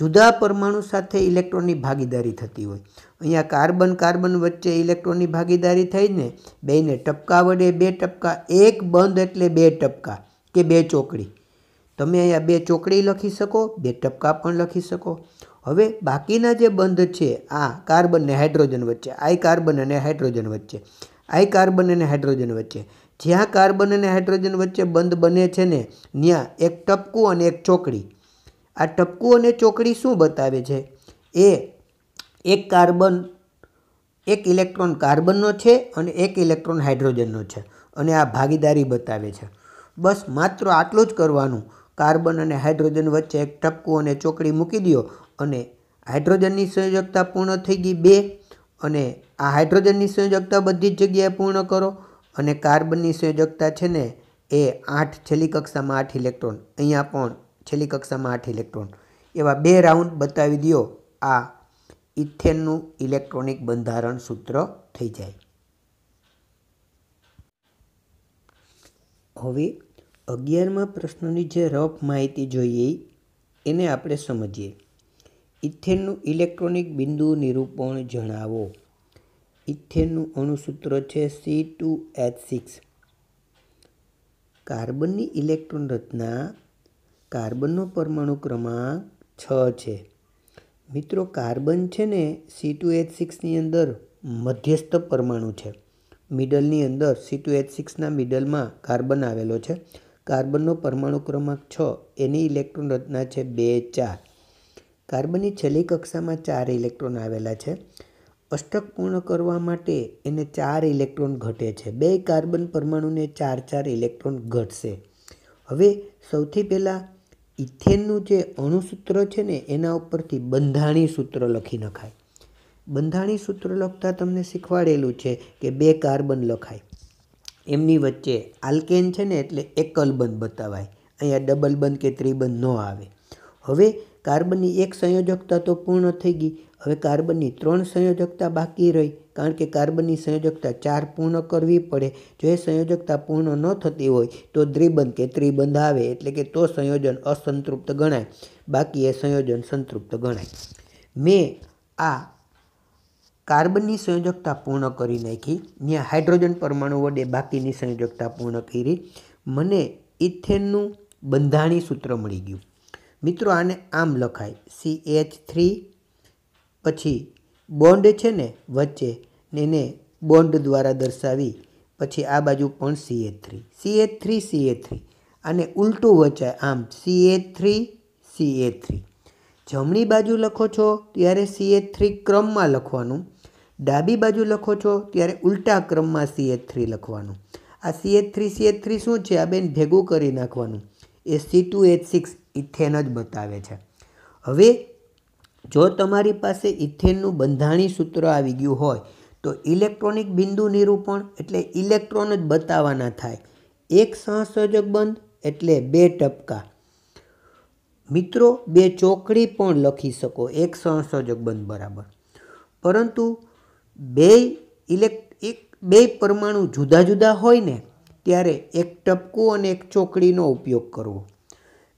જુદા પરમાણુ સાથે ઇલેક્ટ્રોનની ભાગીદારી થતી હોય અહીંયા કાર્બન કાર્બન વચ્ચે ઇલેક્ટ્રોનની ભાગીદારી થઈને બેને ટપકા વડે બે ટપકા એક બંધ એટલે બે ટપકા કે બે ચોકડી તમે અહીંયા બે ચોકડી લખી શકો બે ટપકા પણ લખી શકો હવે બાકીના જે બંધ છે આ કાર્બન ને હાઇડ્રોજન વચ્ચે આઈ કાર્બન અને હાઇડ્રોજન વચ્ચે આઈ કાર્બન અને હાઇડ્રોજન વચ્ચે જ્યાં કાર્બન અને હાઇડ્રોજન વચ્ચે બંધ બને છે ને ત્યાં એક ટપકું અને એક ચોકડી આ ટપકું અને ચોકડી શું બતાવે છે એ એક કાર્બન એક ઇલેક્ટ્રોન કાર્બનનો છે અને એક ઇલેક્ટ્રોન હાઇડ્રોજનનો છે અને આ ભાગીદારી બતાવે છે બસ માત્ર આટલું જ કરવાનું કાર્બન અને હાઇડ્રોજન વચ્ચે એક ટપકું અને ચોકડી મૂકી દો અને હાઇડ્રોજનની સંયોજકતા પૂર્ણ થઈ ગઈ બે અને આ હાઇડ્રોજનની સંયોજકતા બધી જ જગ્યાએ પૂર્ણ કરો અને કાર્બનની સંયોજકતા છે ને એ આઠ છેલ્લી કક્ષામાં આઠ ઇલેક્ટ્રોન અહીંયા પણ છેલ્લી કક્ષામાં આઠ ઇલેક્ટ્રોન એવા બે રાઉન્ડ બતાવી દો આ ઇથેનનું ઇલેક્ટ્રોનિક બંધારણ સૂત્ર થઈ જાય હવે અગિયારમાં પ્રશ્નની જે રફ માહિતી જોઈએ એને આપણે સમજીએ ઇથેનનું ઇલેક્ટ્રોનિક બિંદુ નિરૂપણ જણાવો ઇથેનનું અણુસૂત્ર છે સી ટુ એચ સિક્સ કાર્બનની ઇલેક્ટ્રોન રચના કાર્બનનો પરમાણુ ક્રમાંક છ છે મિત્રો કાર્બન છે ને સી ટુ એચ સિક્સની અંદર મધ્યસ્થ પરમાણુ છે મિડલની અંદર સી ટુ એચ સિક્સના મિડલમાં કાર્બન આવેલો છે કાર્બનનો પરમાણુ ક્રમાંક છ એની ઇલેક્ટ્રોન રચના છે બે ચાર કાર્બનની છેલ્લી કક્ષામાં ચાર ઇલેક્ટ્રોન આવેલા છે અષ્ટક પૂર્ણ કરવા માટે એને ચાર ઇલેક્ટ્રોન ઘટે છે બે કાર્બન પરમાણુને ચાર ચાર ઇલેક્ટ્રોન ઘટશે હવે સૌથી પહેલાં ઇથેનનું જે અણુસૂત્ર છે ને એના ઉપરથી બંધાણી સૂત્ર લખી નખાય બંધાણી સૂત્ર લખતા તમને શીખવાડેલું છે કે બે કાર્બન લખાય એમની વચ્ચે આલ્કેન છે ને એટલે એકલ બંધ બતાવાય અહીંયા ડબલ બંધ કે ત્રિબંધ ન આવે હવે કાર્બનની એક સંયોજકતા તો પૂર્ણ થઈ ગઈ હવે કાર્બનની ત્રણ સંયોજકતા બાકી રહી કારણ કે કાર્બનની સંયોજકતા ચાર પૂર્ણ કરવી પડે જો એ સંયોજકતા પૂર્ણ ન થતી હોય તો દ્રિબંધ કે ત્રિબંધ આવે એટલે કે તો સંયોજન અસંતૃપ્ત ગણાય બાકી એ સંયોજન સંતૃપ્ત ગણાય મેં આ કાર્બનની સંયોજકતા પૂર્ણ કરી નાખી ત્યાં હાઇડ્રોજન પરમાણુ વડે બાકીની સંયોજકતા પૂર્ણ કરી મને ઇથેનનું બંધાણી સૂત્ર મળી ગયું મિત્રો આને આમ લખાય સી એચ થ્રી પછી બોન્ડ છે ને વચ્ચે ને એને બોન્ડ દ્વારા દર્શાવી પછી આ બાજુ પણ C H three C H three C H three આને ઉલટું વચાય આમ C H three C H three જમણી બાજુ લખો છો ત્યારે સી એચ થ્રી ક્રમમાં લખવાનું ડાબી બાજુ લખો છો ત્યારે ઉલટા ક્રમમાં સી એચ થ્રી લખવાનું આ C H three C H three શું છે આ બેન ભેગું કરી નાખવાનું એ C two H six ethane જ બતાવે છે હવે જો તમારી પાસે ઇથેનનું બંધાણી સૂત્ર આવી ગયું હોય તો ઇલેક્ટ્રોનિક બિંદુ નિરૂપણ એટલે ઇલેક્ટ્રોન જ બતાવવાના થાય એક સહસર્જક બંધ એટલે બે ટપકા મિત્રો બે ચોકડી પણ લખી શકો એક સહસંયોજક બંધ બરાબર પરંતુ બે ઇલેક્ટ એક બે પરમાણુ જુદા જુદા હોય ને ત્યારે એક ટપકું અને એક ચોકડીનો ઉપયોગ કરવો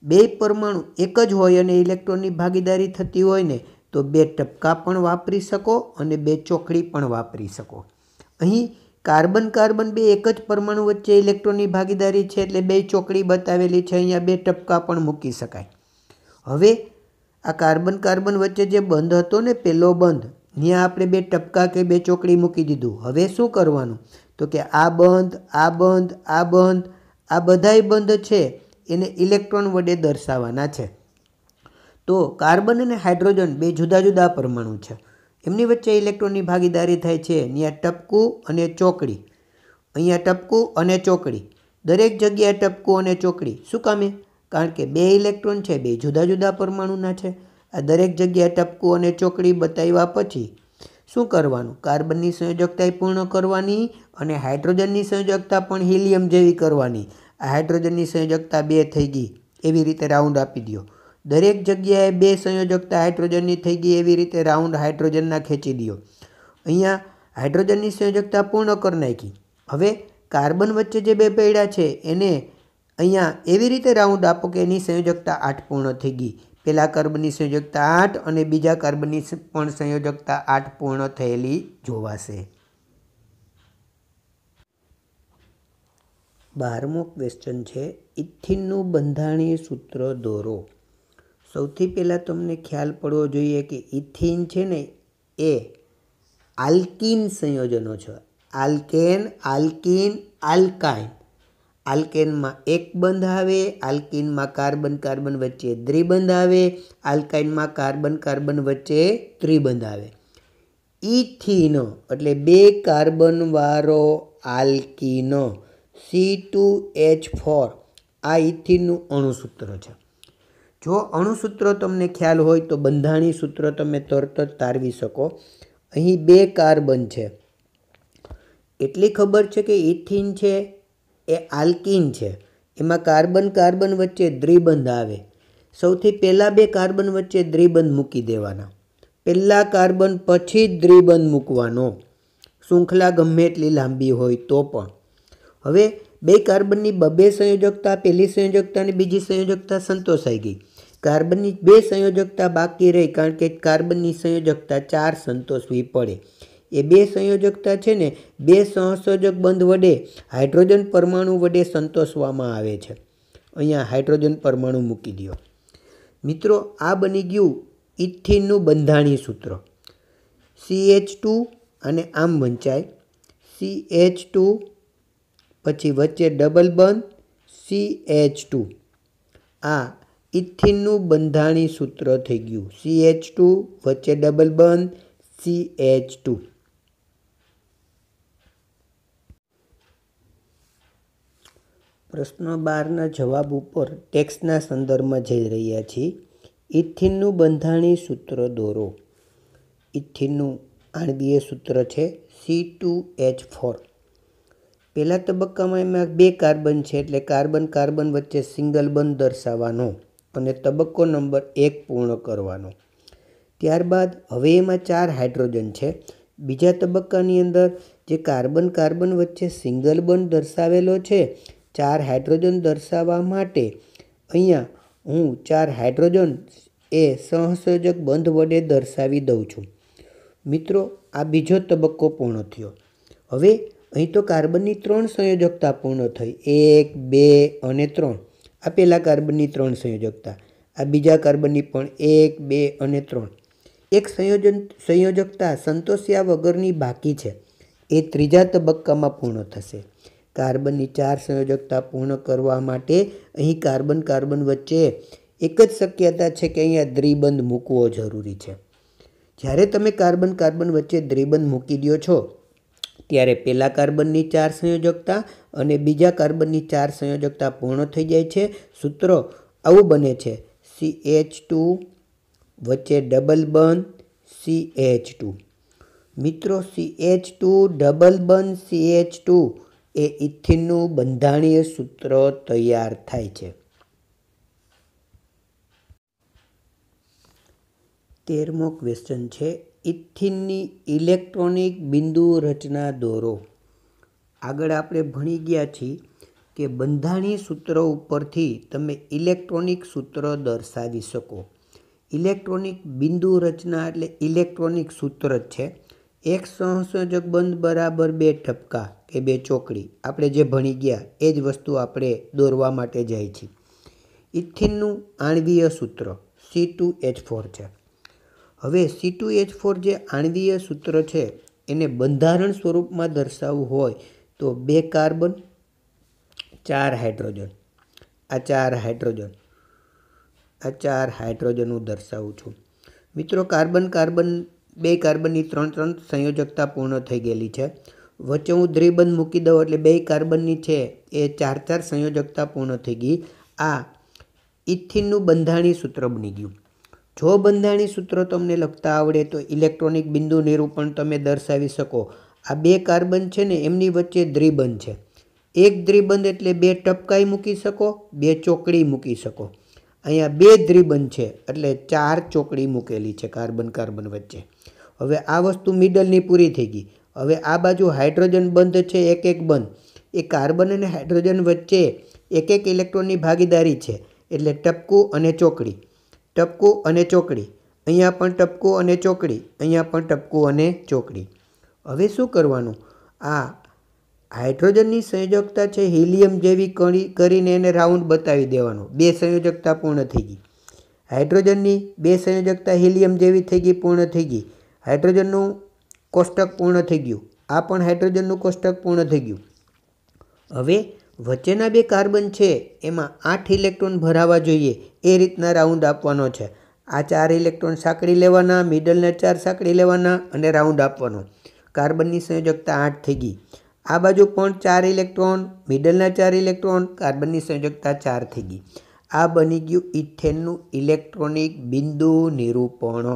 બે પરમાણુ એક જ હોય અને ઇલેક્ટ્રોનની ભાગીદારી થતી હોય ને તો બે ટપકા પણ વાપરી શકો અને બે ચોકડી પણ વાપરી શકો અહીં કાર્બન કાર્બન બે એક જ પરમાણુ વચ્ચે ઇલેક્ટ્રોનની ભાગીદારી છે એટલે બે ચોકડી બતાવેલી છે અહીંયા બે ટપકા પણ મૂકી શકાય હવે આ કાર્બન કાર્બન વચ્ચે જે બંધ હતો ને પેલો બંધ ત્યાં આપણે બે ટપકા કે બે ચોકડી મૂકી દીધું હવે શું કરવાનું તો કે આ બંધ આ બંધ આ બંધ આ બધાય બંધ છે એને ઇલેક્ટ્રોન વડે દર્શાવવાના છે તો કાર્બન અને હાઇડ્રોજન બે જુદા જુદા પરમાણુ છે એમની વચ્ચે ઇલેક્ટ્રોનની ભાગીદારી થાય છે અહીંયા ટપકું અને ચોકડી અહીંયા ટપકું અને ચોકડી દરેક જગ્યાએ ટપકું અને ચોકડી શું કામે કારણ કે બે ઇલેક્ટ્રોન છે બે જુદા જુદા પરમાણુના છે આ દરેક જગ્યાએ ટપકું અને ચોકડી બતાવ્યા પછી શું કરવાનું કાર્બનની સંયોજકતા પૂર્ણ કરવાની અને હાઇડ્રોજનની સંયોજકતા પણ હિલિયમ જેવી કરવાની હાઇડ્રોજનની સંયોજકતા બે થઈ ગઈ એવી રીતે રાઉન્ડ આપી દો દરેક જગ્યાએ બે સંયોજકતા હાઇડ્રોજનની થઈ ગઈ એવી રીતે રાઉન્ડ હાઇડ્રોજનના ખેંચી દો અહીંયા હાઇડ્રોજનની સંયોજકતા પૂર્ણ કરી નાખી હવે કાર્બન વચ્ચે જે બે પૈડા છે એને અહીંયા એવી રીતે રાઉન્ડ આપો કે એની સંયોજકતા આઠ પૂર્ણ થઈ ગઈ પહેલાં કાર્બનની સંયોજકતા આઠ અને બીજા કાર્બનની પણ સંયોજકતા આઠ પૂર્ણ થયેલી જોવાશે બારમો ક્વેશ્ચન છે ઇથિનનું બંધારણીય સૂત્ર દોરો સૌથી પહેલાં તમને ખ્યાલ પડવો જોઈએ કે ઇથિન છે ને એ આલ્કિન સંયોજનો છે આલ્કેન આલ્કિન આલ્કાઇન આલ્કેનમાં એક બંધ આવે આલ્કિનમાં કાર્બન કાર્બન વચ્ચે દ્રિબંધ આવે આલ્કાઇનમાં કાર્બન કાર્બન વચ્ચે ત્રિબંધ આવે ઇથિનો એટલે બે કાર્બનવાળો આલ્કિનો સી ટુ એચ ફોર આ ઇથિનનું અણુસૂત્ર છે જો અણુસૂત્ર તમને ખ્યાલ હોય તો બંધાણી સૂત્ર તમે તરત જ તારવી શકો અહીં બે કાર્બન છે એટલી ખબર છે કે ઇથિન છે એ આલ્કિન છે એમાં કાર્બન કાર્બન વચ્ચે દ્રિબંધ આવે સૌથી પહેલાં બે કાર્બન વચ્ચે દ્રિબંધ મૂકી દેવાના પહેલાં કાર્બન પછી જ દ્વિબંધ મૂકવાનો શૃંખલા ગમે એટલી લાંબી હોય તો પણ હવે બે કાર્બનની બબે સંયોજકતા પહેલી સંયોજકતા અને બીજી સંયોજકતા સંતોષાઈ ગઈ કાર્બનની બે સંયોજકતા બાકી રહી કારણ કે કાર્બનની સંયોજકતા ચાર સંતોષવી પડે એ બે સંયોજકતા છે ને બે સહસંયોજક બંધ વડે હાઇડ્રોજન પરમાણુ વડે સંતોષવામાં આવે છે અહીંયા હાઇડ્રોજન પરમાણુ મૂકી દો મિત્રો આ બની ગયું ઇથિનનું બંધાણી સૂત્ર સી એચ ટુ અને આમ વંચાય સી એચ ટુ પછી વચ્ચે ડબલ બંધ સી એચ ટુ આ ઇથિનનું બંધાણી સૂત્ર થઈ ગયું સી એચ ટુ વચ્ચે ડબલ બંધ સી એચ ટુ પ્રશ્ન બારના જવાબ ઉપર ટેક્સના સંદર્ભમાં જઈ રહ્યા છીએ ઇથિનનું બંધાણી સૂત્ર દોરો ઇથિનનું આણબીય સૂત્ર છે સી ટુ એચ ફોર પહેલાં તબક્કામાં એમાં બે કાર્બન છે એટલે કાર્બન કાર્બન વચ્ચે સિંગલ બંધ દર્શાવવાનો અને તબક્કો નંબર એક પૂર્ણ કરવાનો ત્યારબાદ હવે એમાં ચાર હાઇડ્રોજન છે બીજા તબક્કાની અંદર જે કાર્બન કાર્બન વચ્ચે સિંગલ બંધ દર્શાવેલો છે ચાર હાઇડ્રોજન દર્શાવવા માટે અહીંયા હું ચાર હાઇડ્રોજન એ સહસંયોજક બંધ વડે દર્શાવી દઉં છું મિત્રો આ બીજો તબક્કો પૂર્ણ થયો હવે અહીં તો કાર્બનની ત્રણ સંયોજકતા પૂર્ણ થઈ એક બે અને ત્રણ આ પહેલાં કાર્બનની ત્રણ સંયોજકતા આ બીજા કાર્બનની પણ એક બે અને ત્રણ એક સંયોજન સંયોજકતા સંતોષ્યા વગરની બાકી છે એ ત્રીજા તબક્કામાં પૂર્ણ થશે કાર્બનની ચાર સંયોજકતા પૂર્ણ કરવા માટે અહીં કાર્બન કાર્બન વચ્ચે એક જ શક્યતા છે કે અહીંયા દ્રિબંધ મૂકવો જરૂરી છે જ્યારે તમે કાર્બન કાર્બન વચ્ચે દ્વિબંધ મૂકી દો છો ત્યારે પહેલાં કાર્બનની ચાર સંયોજકતા અને બીજા કાર્બનની ચાર સંયોજકતા પૂર્ણ થઈ જાય છે સૂત્રો આવું બને છે સી એચ ટુ વચ્ચે ડબલ બંધ સી એચ ટુ મિત્રો સી એચ ટુ ડબલ બન સી એચ ટુ એ ઇથિનનું બંધાણીય સૂત્ર તૈયાર થાય છે તેરમો ક્વેશ્ચન છે ઇથિનની ઇલેક્ટ્રોનિક બિંદુ રચના દોરો આગળ આપણે ભણી ગયા છીએ કે બંધાણી સૂત્ર ઉપરથી તમે ઇલેક્ટ્રોનિક સૂત્ર દર્શાવી શકો ઇલેક્ટ્રોનિક બિંદુ રચના એટલે ઇલેક્ટ્રોનિક સૂત્ર જ છે એક સહસંયોજક બંધ બરાબર બે ઠપકા કે બે ચોકડી આપણે જે ભણી ગયા એ જ વસ્તુ આપણે દોરવા માટે જાય છીએ ઇથિનનું આણવીય સૂત્ર સી ટુ એચ ફોર છે હવે સી ટુ એચ ફોર જે આણવીય સૂત્ર છે એને બંધારણ સ્વરૂપમાં દર્શાવવું હોય તો બે કાર્બન ચાર હાઇડ્રોજન આ ચાર હાઇડ્રોજન આ ચાર હાઇડ્રોજન હું દર્શાવું છું મિત્રો કાર્બન કાર્બન બે કાર્બનની ત્રણ ત્રણ સંયોજકતા પૂર્ણ થઈ ગયેલી છે વચ્ચે હું દ્વિબંધ મૂકી દઉં એટલે બે કાર્બનની છે એ ચાર ચાર સંયોજકતા પૂર્ણ થઈ ગઈ આ ઇથિનનું બંધાણી સૂત્ર બની ગયું જો બંધાણી સૂત્રો તમને લખતા આવડે તો ઇલેક્ટ્રોનિક બિંદુ નિરૂપણ તમે દર્શાવી શકો આ બે કાર્બન છે ને એમની વચ્ચે દ્રિબંધ છે એક દ્રિબંધ એટલે બે ટપકાઈ મૂકી શકો બે ચોકડી મૂકી શકો અહીંયા બે દ્રિબંધ છે એટલે ચાર ચોકડી મૂકેલી છે કાર્બન કાર્બન વચ્ચે હવે આ વસ્તુ મિડલની પૂરી થઈ ગઈ હવે આ બાજુ હાઇડ્રોજન બંધ છે એક એક બંધ એ કાર્બન અને હાઇડ્રોજન વચ્ચે એક એક ઇલેક્ટ્રોનની ભાગીદારી છે એટલે ટપકું અને ચોકડી ટપકો અને ચોકડી અહીંયા પણ ટપકો અને ચોકડી અહીંયા પણ ટપકો અને ચોકડી હવે શું કરવાનું આ હાઇડ્રોજનની સંયોજકતા છે હિલિયમ જેવી કણી કરીને એને રાઉન્ડ બતાવી દેવાનો બે સંયોજકતા પૂર્ણ થઈ ગઈ હાઇડ્રોજનની બે સંયોજકતા હિલિયમ જેવી થઈ ગઈ પૂર્ણ થઈ ગઈ હાઇડ્રોજનનું કોષ્ટક પૂર્ણ થઈ ગયું આ પણ હાઇડ્રોજનનું કોષ્ટક પૂર્ણ થઈ ગયું હવે વચ્ચેના બે કાર્બન છે એમાં આઠ ઇલેક્ટ્રોન ભરાવા જોઈએ એ રીતના રાઉન્ડ આપવાનો છે આ ચાર ઇલેક્ટ્રોન સાંકળી લેવાના મિડલના ચાર સાંકળી લેવાના અને રાઉન્ડ આપવાનો કાર્બનની સંયોજકતા આઠ થઈ ગઈ આ બાજુ પણ ચાર ઇલેક્ટ્રોન મિડલના ચાર ઇલેક્ટ્રોન કાર્બનની સંયોજકતા ચાર થઈ ગઈ આ બની ગયું ઇથેનનું ઇલેક્ટ્રોનિક બિંદુ નિરૂપણ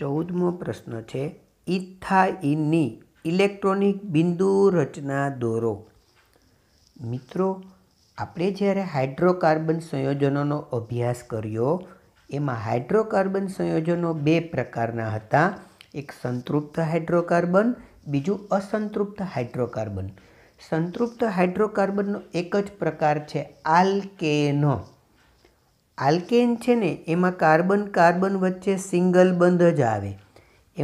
ચૌદમો પ્રશ્ન છે ઇથાઇનની ઇલેક્ટ્રોનિક બિંદુ રચના દોરો મિત્રો આપણે જ્યારે હાઇડ્રોકાર્બન સંયોજનોનો અભ્યાસ કર્યો એમાં હાઇડ્રોકાર્બન સંયોજનો બે પ્રકારના હતા એક સંતૃપ્ત હાઇડ્રોકાર્બન બીજું અસંતૃપ્ત હાઇડ્રોકાર્બન સંતૃપ્ત હાઇડ્રોકાર્બનનો એક જ પ્રકાર છે આલ્કેનો આલ્કેન છે ને એમાં કાર્બન કાર્બન વચ્ચે સિંગલ બંધ જ આવે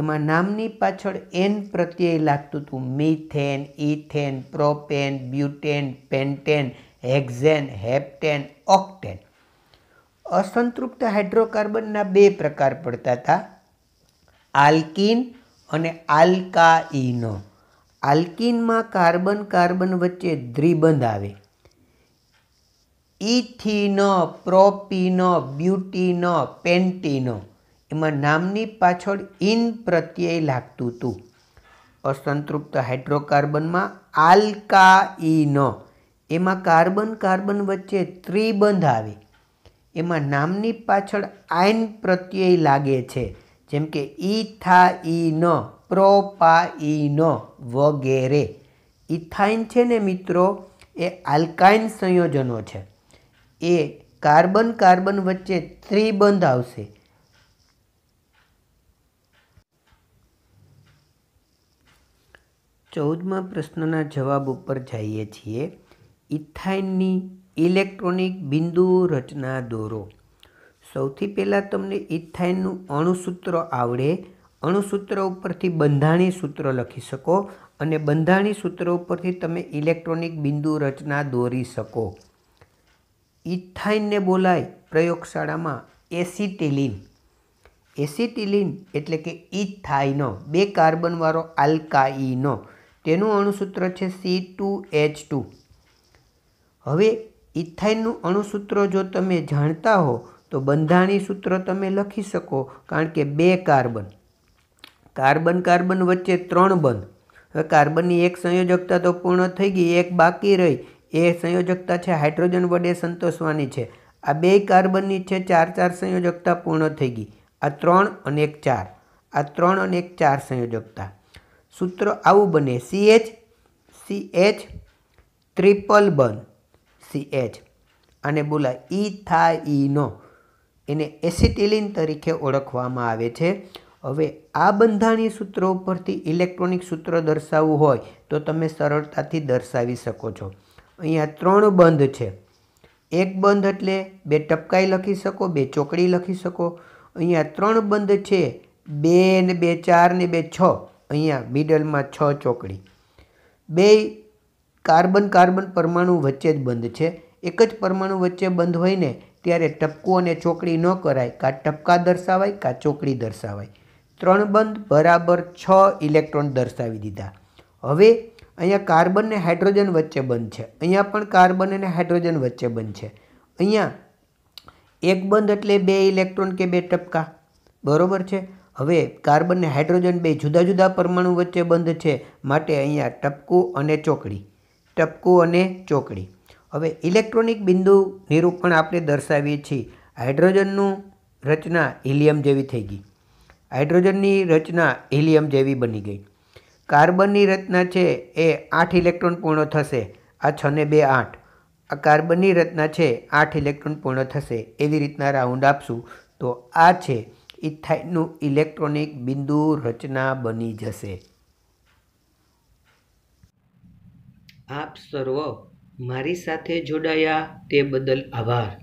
એમાં નામની પાછળ એન પ્રત્યય લાગતું હતું methane ethane propane butane pentane hexane heptane octane અસંતૃપ્ત હાઇડ્રોકાર્બનના બે પ્રકાર પડતા હતા આલ્કિન અને આલ્કાઇનો આલ્કિનમાં કાર્બન કાર્બન વચ્ચે દ્રિબંધ આવે ઇથિનો પ્રોપિનો બ્યુટીનો પેન્ટિનો એમાં નામની પાછળ ઇન પ્રત્યય લાગતું હતું અસંતૃપ્ત હાઇડ્રોકાર્બનમાં આલ્કાઇન એમાં કાર્બન કાર્બન વચ્ચે ત્રિબંધ આવે એમાં નામની પાછળ આયન પ્રત્યય લાગે છે જેમ કે ઇથાઇન પ્રોપાઇન વગેરે ઇથાઇન છે ને મિત્રો એ આલ્કાઇન સંયોજનો છે એ કાર્બન કાર્બન વચ્ચે ત્રિબંધ આવશે ચૌદમાં પ્રશ્નના જવાબ ઉપર જઈએ છીએ ઇથાઇનની ઇલેક્ટ્રોનિક બિંદુ રચના દોરો સૌથી પહેલાં તમને ઇથાઇનનું અણુસૂત્ર આવડે અણુસૂત્ર ઉપરથી બંધાણી સૂત્ર લખી શકો અને બંધાણી સૂત્ર ઉપરથી તમે ઇલેક્ટ્રોનિક બિંદુ રચના દોરી શકો ઇથાઇનને બોલાય પ્રયોગશાળામાં એસિટિલિન એસિટિલિન એટલે કે ઇથાઇનો બે કાર્બનવાળો આલ્કાઇનો તેનું અણુસૂત્ર છે સી ટુ એચ ટુ હવે ઇથાઇનનું અણુસૂત્ર જો તમે જાણતા હો તો બંધાણી સૂત્ર તમે લખી શકો કારણ કે બે કાર્બન કાર્બન કાર્બન વચ્ચે ત્રણ બંધ હવે કાર્બનની એક સંયોજકતા તો પૂર્ણ થઈ ગઈ એક બાકી રહી એ સંયોજકતા છે હાઇડ્રોજન વડે સંતોષવાની છે આ બે કાર્બનની છે ચાર ચાર સંયોજકતા પૂર્ણ થઈ ગઈ આ ત્રણ અને એક ચાર આ ત્રણ અને એક ચાર સંયોજકતા સૂત્ર આવું બને C H C H triple બન સી એચ અને બોલા ઈ થા ઈનો એને એસિટિલિન તરીકે ઓળખવામાં આવે છે હવે આ બંધારણીય સૂત્રો ઉપરથી ઇલેક્ટ્રોનિક સૂત્ર દર્શાવવું હોય તો તમે સરળતાથી દર્શાવી શકો છો અહીંયા ત્રણ બંધ છે એક બંધ એટલે બે ટપકાઈ લખી શકો બે ચોકડી લખી શકો અહીંયા ત્રણ બંધ છે બે ને બે ચાર ને બે છ અહીંયા મિડલમાં છ ચોકડી બે કાર્બન કાર્બન પરમાણુ વચ્ચે જ બંધ છે એક જ પરમાણુ વચ્ચે બંધ હોય ને ત્યારે ટપકું અને ચોકડી ન કરાય કાં ટપકા દર્શાવાય કાં ચોકડી દર્શાવાય ત્રણ બંધ બરાબર છ ઇલેક્ટ્રોન દર્શાવી દીધા હવે અહીંયા કાર્બન ને હાઇડ્રોજન વચ્ચે બંધ છે અહીંયા પણ કાર્બન અને હાઇડ્રોજન વચ્ચે બંધ છે અહીંયા એક બંધ એટલે બે ઇલેક્ટ્રોન કે બે ટપકા બરાબર છે હવે કાર્બન ને હાઇડ્રોજન બે જુદા જુદા પરમાણુ વચ્ચે બંધ છે માટે અહીંયા ટપકું અને ચોકડી ટપકું અને ચોકડી હવે ઇલેક્ટ્રોનિક બિંદુ નિરૂપણ આપણે દર્શાવીએ છીએ હાઇડ્રોજનનું રચના હિલિયમ જેવી થઈ ગઈ હાઇડ્રોજનની રચના હિલિયમ જેવી બની ગઈ કાર્બનની રચના છે એ આઠ ઇલેક્ટ્રોન પૂર્ણ થશે આ છ ને બે આઠ આ કાર્બનની રચના છે આઠ ઇલેક્ટ્રોન પૂર્ણ થશે એવી રીતના રાઉન્ડ આપશું તો આ છે ઇથાઇડનું ઇલેક્ટ્રોનિક બિંદુ રચના બની જશે આપ સર્વ મારી સાથે જોડાયા તે બદલ આભાર